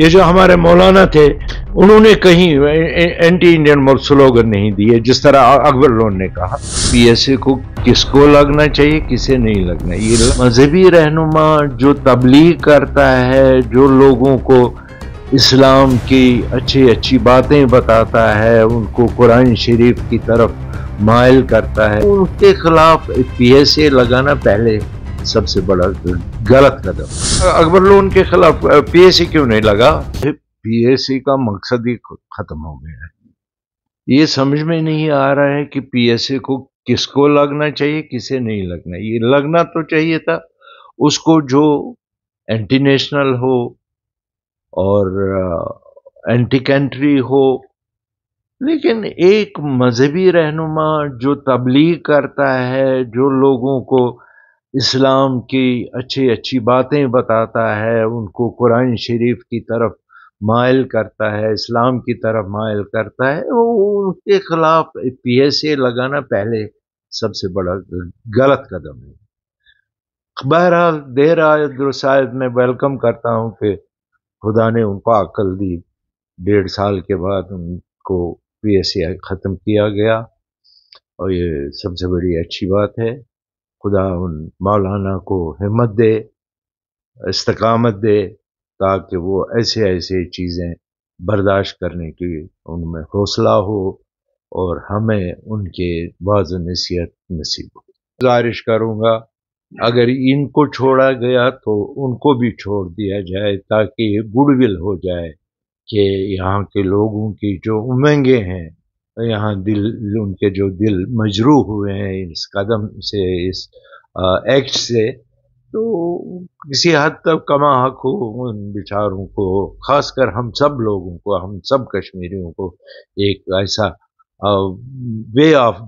ये जो हमारे मौलाना थे उन्होंने कहीं एंटी इंडियन मोर स्लोगन नहीं दिए जिस तरह अकबर लोन ने कहा ए को किसको लगना चाहिए किसे नहीं लगना ये मजहबी रहनुमा जो तबलीग करता है जो लोगों को इस्लाम की अच्छी अच्छी बातें बताता है उनको कुरान शरीफ की तरफ मायल करता है उनके खिलाफ ए लगाना पहले सबसे बड़ा गलत कदम अकबर लोन के खिलाफ पीएसी क्यों नहीं लगा पीएसी का मकसद ही खत्म हो गया है ये समझ में नहीं आ रहा है कि पीएसए को किसको लगना चाहिए किसे नहीं लगना ये लगना तो चाहिए था उसको जो एंटी नेशनल हो और एंटी कंट्री हो लेकिन एक मजहबी रहनुमा जो तबलीग करता है जो लोगों को इस्लाम की अच्छी अच्छी बातें बताता है उनको कुरान शरीफ की तरफ मायल करता है इस्लाम की तरफ मायल करता है वो उनके खिलाफ पी एस ए लगाना पहले सबसे बड़ा गलत कदम है बहरहाल देर आयद मैं वेलकम करता हूँ कि खुदा ने उनको अकल दी डेढ़ साल के बाद उनको पी एस ए ख़त्म किया गया और ये सबसे बड़ी अच्छी बात है खुदा उन मौलाना को हिम्मत दे इस्तकामत दे ताकि वो ऐसे ऐसे चीज़ें बर्दाश्त करने की उनमें हौसला हो और हमें उनके वाज नसीहत नसीब हो गुजारिश करूँगा अगर इनको छोड़ा गया तो उनको भी छोड़ दिया जाए ताकि गुडविल हो जाए कि यहाँ के लोगों की जो उमंगे हैं यहाँ दिल उनके जो दिल मजरू हुए हैं इस कदम से इस एक्ट से तो किसी हद तक कमा हक हो उन बिचारों को खासकर हम सब लोगों को हम सब कश्मीरियों को एक ऐसा वे ऑफ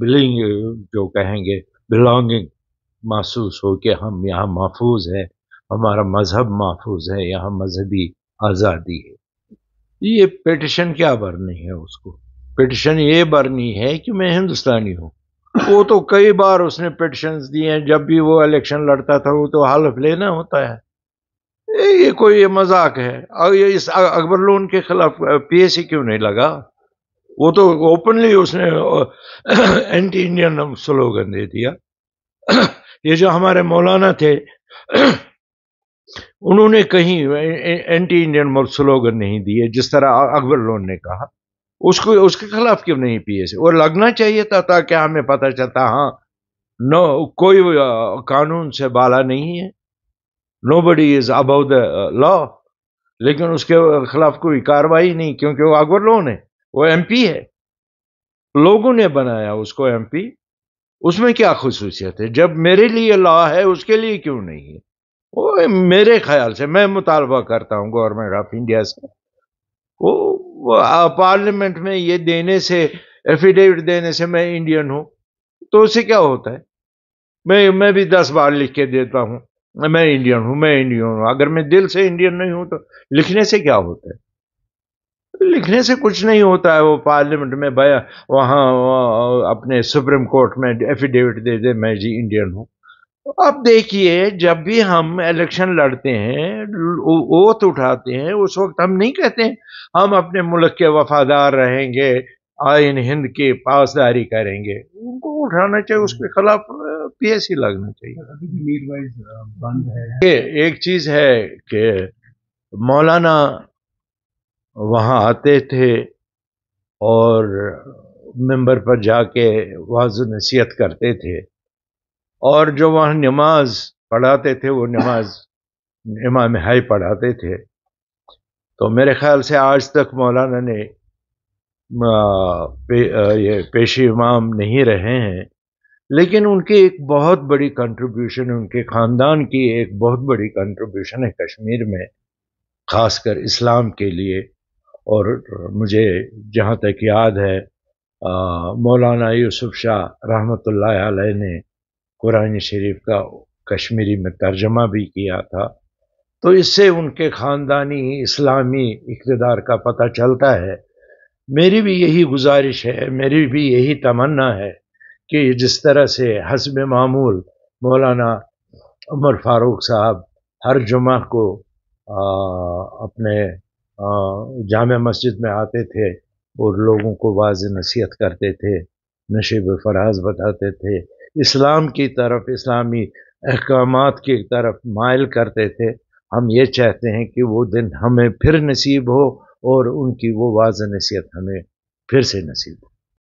बिलिंग जो कहेंगे बिलोंगिंग महसूस हो कि हम यहाँ महफूज है हमारा मज़हब महफूज है यहाँ मज़हबी आज़ादी है ये पेटिशन क्या भरनी है उसको पिटिशन ये भरनी है कि मैं हिंदुस्तानी हूँ वो तो कई बार उसने पिटिशन दिए हैं जब भी वो इलेक्शन लड़ता था वो तो हालफ लेना होता है ये कोई ये मजाक है और ये इस अकबर लोन के खिलाफ पीएसी क्यों नहीं लगा वो तो ओपनली उसने एंटी इंडियन स्लोगन दे दिया ये जो हमारे मौलाना थे उन्होंने कहीं एंटी इंडियन स्लोगन नहीं दिए जिस तरह अकबर लोन ने कहा उसको उसके खिलाफ क्यों नहीं एस वो लगना चाहिए था ताकि हमें पता चलता हाँ नो कोई कानून से बाला नहीं है nobody is above the law लेकिन उसके खिलाफ कोई कार्रवाई नहीं क्योंकि वो अकबर लोन है वो एमपी है लोगों ने बनाया उसको एमपी उसमें क्या खसूसियत है जब मेरे लिए लॉ है उसके लिए क्यों नहीं है वो मेरे ख्याल से मैं मुतालबा करता हूँ गवर्नमेंट ऑफ इंडिया से वो पार्लियामेंट में ये देने से एफिडेविट देने से मैं इंडियन हूं तो उसे क्या होता है मैं मैं भी दस बार लिख के देता हूं मैं इंडियन हूं मैं इंडियन हूं अगर मैं दिल से इंडियन नहीं हूं तो लिखने से क्या होता है लिखने से कुछ नहीं होता है वो पार्लियामेंट में भया वहां अपने सुप्रीम कोर्ट में एफिडेविट दे दे मैं जी इंडियन हूं तो अब देखिए जब भी हम इलेक्शन लड़ते हैं वोत उठाते हैं उस वक्त हम नहीं कहते हैं हम अपने मुल्क के वफादार रहेंगे आयन हिंद के पासदारी करेंगे उनको उठाना चाहिए उसके खिलाफ पीएससी लगना चाहिए बंद है एक चीज है कि मौलाना वहाँ आते थे और मेंबर पर जाके वाज नसीहत करते थे और जो वहाँ नमाज पढ़ाते थे वो नमाज इमाम हाई पढ़ाते थे तो मेरे ख्याल से आज तक मौलाना ने पे, ये पेशे इमाम नहीं रहे हैं लेकिन उनकी एक बहुत बड़ी कंट्रीब्यूशन उनके ख़ानदान की एक बहुत बड़ी कंट्रीब्यूशन है कश्मीर में ख़ासकर इस्लाम के लिए और मुझे जहाँ तक याद है आ, मौलाना यूसुफ शाह रहमत ने कुरान शरीफ का कश्मीरी में तर्जमा भी किया था तो इससे उनके ख़ानदानी इस्लामी इकतदार का पता चलता है मेरी भी यही गुजारिश है मेरी भी यही तमन्ना है कि जिस तरह से हसब मामूल मौलाना उमर फारूक साहब हर जुमा को आ, अपने जाम मस्जिद में आते थे और लोगों को वाज नसीहत करते थे नशे फराज बताते थे इस्लाम की तरफ इस्लामी अहकाम की तरफ मायल करते थे हम ये चाहते हैं कि वो दिन हमें फिर नसीब हो और उनकी वो वाज नसीहत हमें फिर से नसीब हो